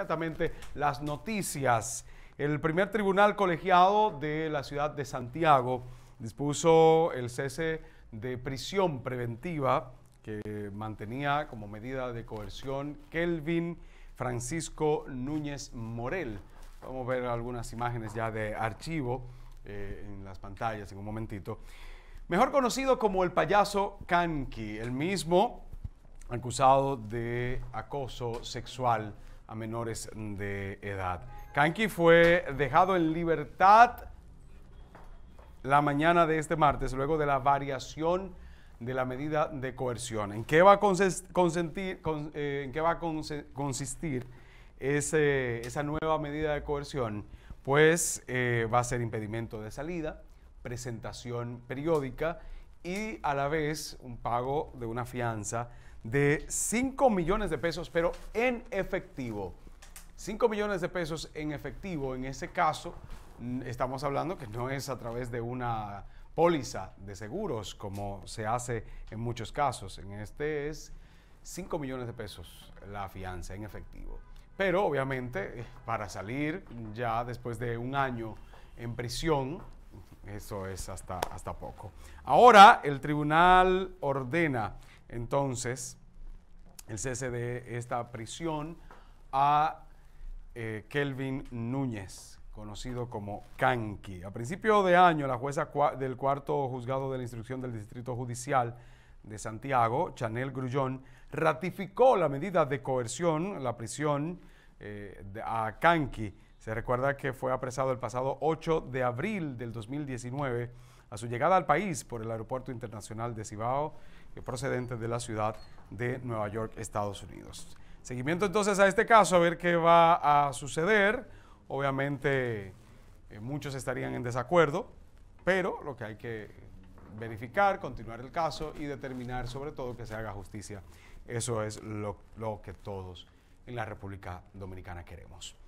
exactamente las noticias. El primer tribunal colegiado de la ciudad de Santiago dispuso el cese de prisión preventiva que mantenía como medida de coerción Kelvin Francisco Núñez Morel. Vamos a ver algunas imágenes ya de archivo eh, en las pantallas en un momentito. Mejor conocido como el payaso Kanki, el mismo acusado de acoso sexual a menores de edad. Kanki fue dejado en libertad la mañana de este martes, luego de la variación de la medida de coerción. ¿En qué va a, consentir, eh, ¿en qué va a consistir esa nueva medida de coerción? Pues eh, va a ser impedimento de salida, presentación periódica y a la vez un pago de una fianza de 5 millones de pesos, pero en efectivo. 5 millones de pesos en efectivo, en ese caso, estamos hablando que no es a través de una póliza de seguros, como se hace en muchos casos. En este es 5 millones de pesos la fianza en efectivo. Pero obviamente, eh, para salir ya después de un año en prisión, eso es hasta, hasta poco. Ahora el tribunal ordena entonces el cese de esta prisión a eh, Kelvin Núñez, conocido como Kanki. A principio de año, la jueza del cuarto juzgado de la instrucción del Distrito Judicial de Santiago, Chanel Grullón, ratificó la medida de coerción, la prisión eh, a Kanki se recuerda que fue apresado el pasado 8 de abril del 2019 a su llegada al país por el Aeropuerto Internacional de Cibao, eh, procedente de la ciudad de Nueva York, Estados Unidos. Seguimiento entonces a este caso, a ver qué va a suceder. Obviamente eh, muchos estarían en desacuerdo, pero lo que hay que verificar, continuar el caso y determinar sobre todo que se haga justicia. Eso es lo, lo que todos en la República Dominicana queremos.